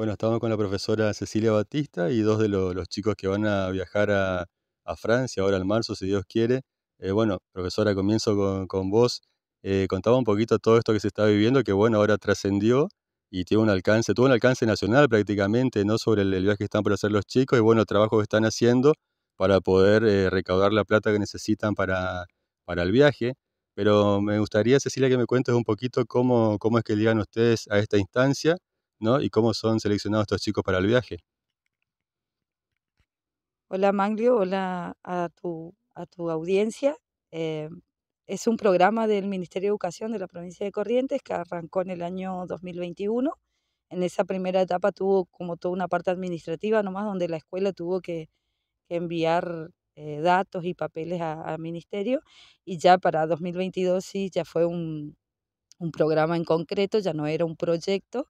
Bueno, estamos con la profesora Cecilia Batista y dos de los, chicos que van a viajar a, Francia ahora en marzo, si Dios quiere. Eh, bueno, profesora, comienzo con, vos. Eh, contaba un poquito todo esto que se está viviendo, que bueno, ahora trascendió y tiene un alcance, tuvo un alcance nacional prácticamente, ¿no? Sobre el, viaje que están por hacer los chicos y bueno, el trabajo que están haciendo para poder eh, recaudar la plata que necesitan para, el viaje. Pero me gustaría, Cecilia, que me cuentes un poquito cómo, cómo es que llegan ustedes a esta instancia ¿no? Y cómo son seleccionados estos chicos para el viaje. Hola Manglio, hola a tu, a tu audiencia. Eh, es un programa del Ministerio de Educación de la provincia de Corrientes que arrancó en el año 2021. En esa primera etapa tuvo como toda una parte administrativa nomás, donde la escuela tuvo que, enviar eh, datos y papeles al ministerio. Y ya para 2022 sí, ya fue un, un programa en concreto, ya no era un proyecto,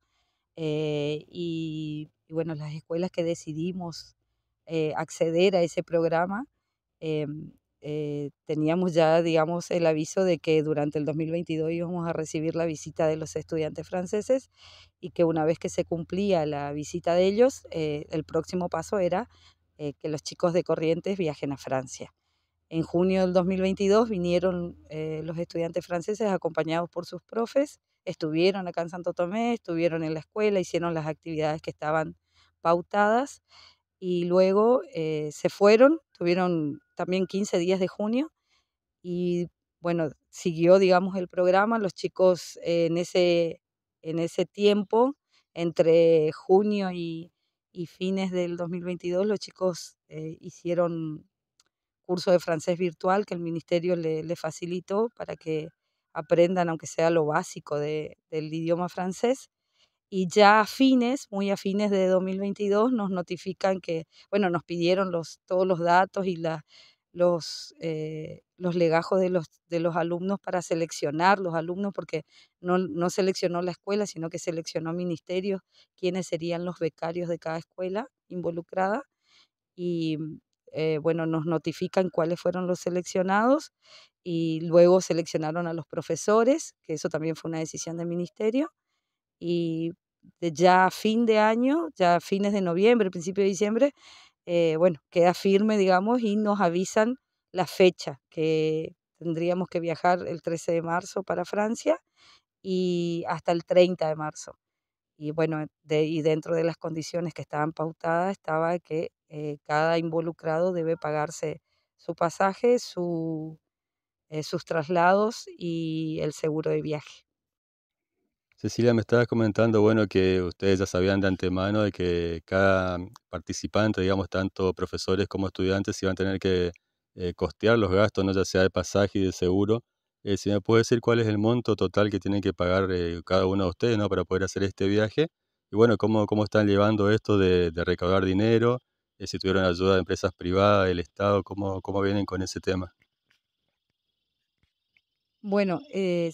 eh, y, bueno, las escuelas que decidimos eh, acceder a ese programa, em, eh, teníamos ya, digamos, el aviso de que durante el 2022 íbamos a recibir la visita de los estudiantes franceses y que una vez que se cumplía la visita de ellos, el próximo paso era que los chicos de Corrientes viajen a Francia. En junio del 2022 vinieron los estudiantes franceses acompañados por sus profes estuvieron acá en Santo Tomé, estuvieron en la escuela, hicieron las actividades que estaban pautadas y luego eh, se fueron, tuvieron también 15 días de junio y bueno, siguió, digamos, el programa. Los chicos eh, en, ese, en ese tiempo, entre junio y, fines del 2022, los chicos eh, hicieron curso de francés virtual que el ministerio le, le facilitó para que aprendan, aunque sea lo básico del idioma francés. Y ya a fines, muy a fines de 2022, nos notifican que, bueno, nos pidieron los, todos los datos y los, eh, los legajos de los, de los alumnos para seleccionar los alumnos, porque no, no seleccionó la escuela, sino que seleccionó ministerios, quiénes serían los becarios de cada escuela involucrada. Y eh, bueno, nos notifican cuáles fueron los seleccionados y luego seleccionaron a los profesores, que eso también fue una decisión del ministerio. Y ya a fin de año, ya a fines de noviembre, principio de diciembre, eh, bueno, queda firme, digamos, y nos avisan la fecha que tendríamos que viajar el 13 de marzo para Francia y hasta el 30 de marzo y bueno, de, y dentro de las condiciones que estaban pautadas estaba que eh, cada involucrado debe pagarse su pasaje, eh, sus traslados y el seguro de viaje. Cecilia, me estabas comentando, bueno, que ustedes ya sabían de antemano de que cada participante, digamos, tanto profesores como estudiantes, iban a tener que eh, costear los gastos, no ya sea de pasaje y de seguro. Eh, si me puede decir cuál es el monto total que tienen que pagar eh, cada uno de ustedes, ¿no? Para poder hacer este viaje. Y bueno, cómo, cómo están llevando esto de, de recaudar dinero, eh, si tuvieron ayuda de empresas privadas, del Estado, cómo, cómo vienen con ese tema. Bueno,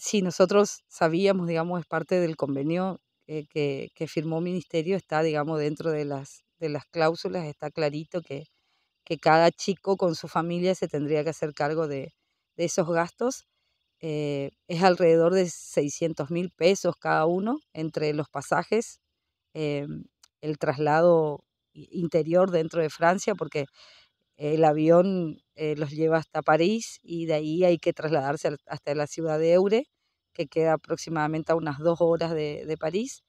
sí, nosotros sabíamos, digamos, es parte del convenio que, que, firmó Ministerio, está, digamos, dentro de las, de las cláusulas, está clarito que, que cada chico con su familia se tendría que hacer cargo de, de esos gastos. Eh, es alrededor de 600 mil pesos cada uno entre los pasajes, em, el traslado interior dentro de Francia, porque el avión eh, los lleva hasta París y de ahí hay que trasladarse hasta la ciudad de Eure, que queda aproximadamente a unas dos horas de, de París.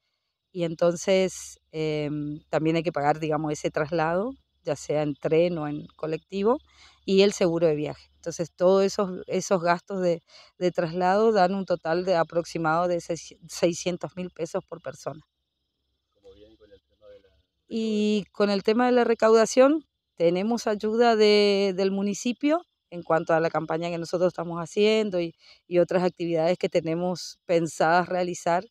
Y entonces em, también hay que pagar, digamos, ese traslado sea en tren o en colectivo, y el seguro de viaje. Entonces, todos esos, esos gastos de, traslado dan un total de aproximado de 600 mil pesos por persona. Y con el tema de la recaudación, tenemos ayuda del municipio en cuanto a la campaña que nosotros estamos haciendo y, otras actividades que tenemos pensadas realizar.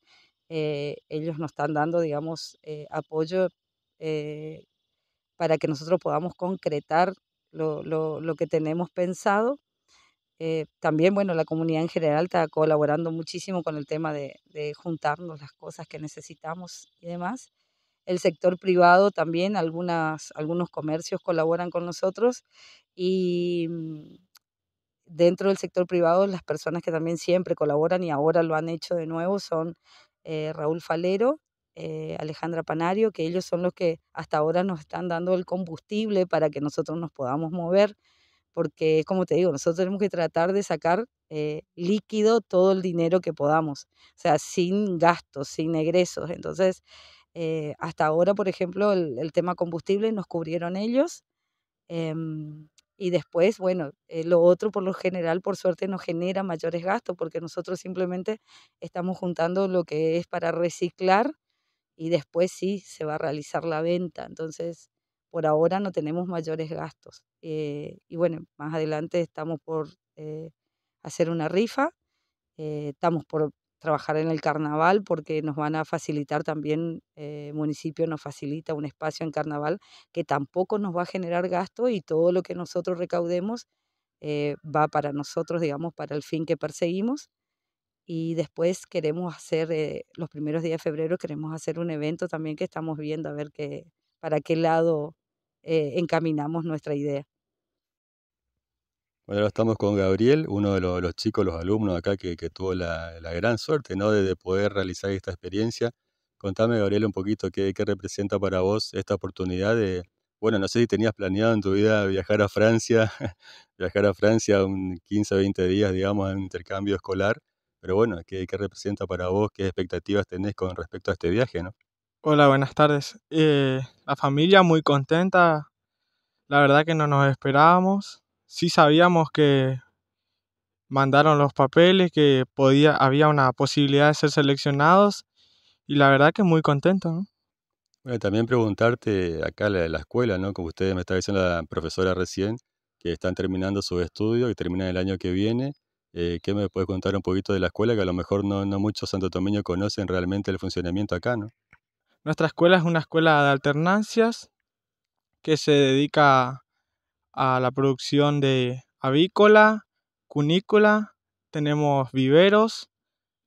Eh, ellos nos están dando, digamos, eh, apoyo eh, para que nosotros podamos concretar lo, que tenemos pensado. Eh, también, bueno, la comunidad en general está colaborando muchísimo con el tema de, juntarnos las cosas que necesitamos y demás. El sector privado también, algunas, algunos comercios colaboran con nosotros y mm, dentro del sector privado las personas que también siempre colaboran y ahora lo han hecho de nuevo son eh, Raúl Falero eh, Alejandra Panario, que ellos son los que hasta ahora nos están dando el combustible para que nosotros nos podamos mover, porque como te digo, nosotros tenemos que tratar de sacar eh, líquido todo el dinero que podamos, o sea, sin gastos, sin egresos. Entonces, eh, hasta ahora, por ejemplo, el, tema combustible nos cubrieron ellos. Em, y después, bueno, lo otro por lo general, por suerte, nos genera mayores gastos porque nosotros simplemente estamos juntando lo que es para reciclar y después sí se va a realizar la venta. Entonces, por ahora no tenemos mayores gastos. Eh, y bueno, más adelante estamos por eh, hacer una rifa, eh, estamos por trabajar en el carnaval porque nos van a facilitar también, el municipio nos facilita un espacio en carnaval que tampoco nos va a generar gasto y todo lo que nosotros recaudemos va para nosotros, digamos, para el fin que perseguimos y después queremos hacer, eh, los primeros días de febrero queremos hacer un evento también que estamos viendo a ver qué, para qué lado eh, encaminamos nuestra idea. Bueno, estamos con Gabriel, uno de los, chicos, los alumnos acá que, tuvo la, gran suerte ¿no? de, poder realizar esta experiencia. Contame, Gabriel, un poquito qué, qué representa para vos esta oportunidad de, bueno, no sé si tenías planeado en tu vida viajar a Francia, viajar a Francia un 15 o 20 días, digamos, en intercambio escolar, pero bueno, ¿qué, representa para vos? ¿Qué expectativas tenés con respecto a este viaje? ¿no? Hola, buenas tardes. Eh, la familia muy contenta. La verdad que no nos esperábamos. Sí sabíamos que mandaron los papeles, que podía, había una posibilidad de ser seleccionados y la verdad que muy contento. también preguntarte acá la, la escuela, ¿no? Como ustedes me está diciendo la profesora recién, que están terminando su estudio y terminan el año que viene eh, ¿Qué me puedes contar un poquito de la escuela que a lo mejor no, no muchos santotomeños conocen realmente el funcionamiento acá, ¿no? Nuestra escuela es una escuela de alternancias que se dedica a la producción de avícola, cunícola, tenemos viveros,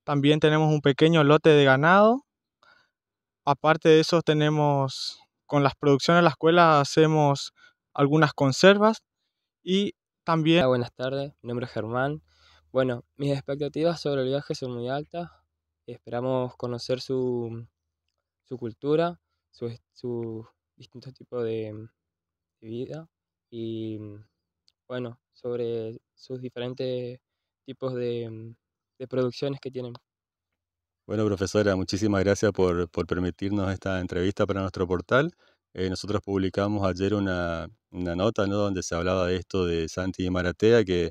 también tenemos un pequeño lote de ganado. Aparte de eso tenemos, con las producciones de la escuela hacemos algunas conservas y también... Hola, buenas tardes, mi nombre es Germán, bueno, mis expectativas sobre el viaje son muy altas. Esperamos conocer su, su cultura, su distintos tipo mm, de, vida y, mm, bueno, sobre sus diferentes tipos mm, de, producciones que tienen. Bueno, profesora, muchísimas gracias por, permitirnos esta entrevista para nuestro portal. Eh, nosotros publicamos ayer una, nota donde se hablaba de esto de Santi y Maratea, que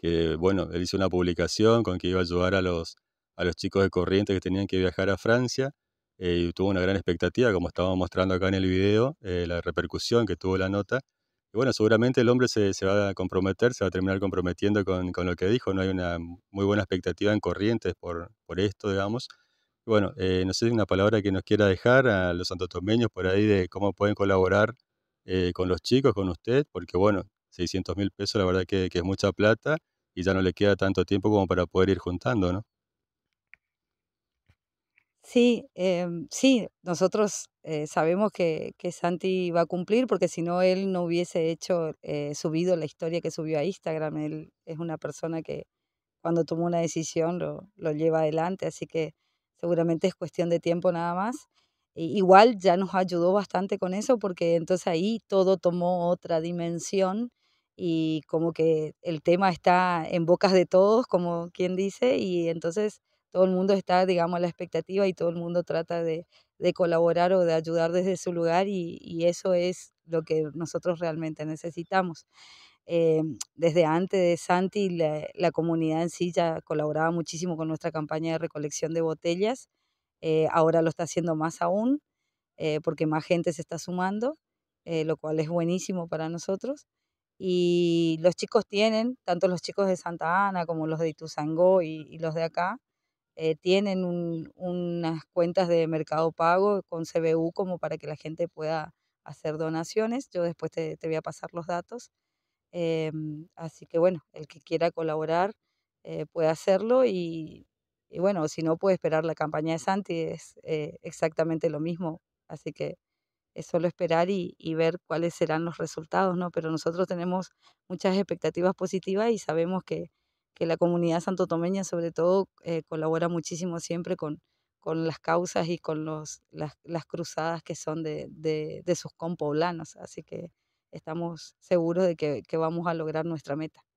que bueno, él hizo una publicación con que iba a ayudar a los, a los chicos de corriente que tenían que viajar a Francia eh, y tuvo una gran expectativa, como estábamos mostrando acá en el video, eh, la repercusión que tuvo la nota. Y bueno, seguramente el hombre se, se va a comprometer, se va a terminar comprometiendo con, lo que dijo, no hay una muy buena expectativa en corrientes por, esto, digamos. bueno, eh, no sé si una palabra que nos quiera dejar a los santotomeños por ahí de cómo pueden colaborar con los chicos, con usted, porque bueno, 600 mil pesos, la verdad que, es mucha plata y ya no le queda tanto tiempo como para poder ir juntando, ¿no? Sí, em, sí, nosotros eh, sabemos que, Santi va a cumplir porque si no él no hubiese hecho, eh, subido la historia que subió a Instagram. Él es una persona que cuando toma una decisión lo, lleva adelante, así que seguramente es cuestión de tiempo nada más. igual ya nos ayudó bastante con eso porque entonces ahí todo tomó otra dimensión y como que el tema está en bocas de todos, como quien dice, y entonces todo el mundo está, digamos, a la expectativa y todo el mundo trata de, colaborar o de ayudar desde su lugar y, eso es lo que nosotros realmente necesitamos. Eh, desde antes de Santi, la, comunidad en sí ya colaboraba muchísimo con nuestra campaña de recolección de botellas. Eh, ahora lo está haciendo más aún, eh, porque más gente se está sumando, lo cual es buenísimo para nosotros. Y los chicos tienen, tanto los chicos de Santa Ana como los de Ituzangó y, y los de acá, eh, tienen unas cuentas de mercado pago con CBU como para que la gente pueda hacer donaciones. Yo después te, voy a pasar los datos. Em, así que bueno, el que quiera colaborar eh, puede hacerlo y, y, bueno, si no puede esperar la campaña de Santi, es eh, exactamente lo mismo. Así que es solo esperar y, ver cuáles serán los resultados, ¿no? Pero nosotros tenemos muchas expectativas positivas y sabemos que, que la comunidad santotomeña sobre todo eh, colabora muchísimo siempre con, con las causas y con los, las, cruzadas que son de, sus compoblanos. Así que estamos seguros de que vamos a lograr nuestra meta.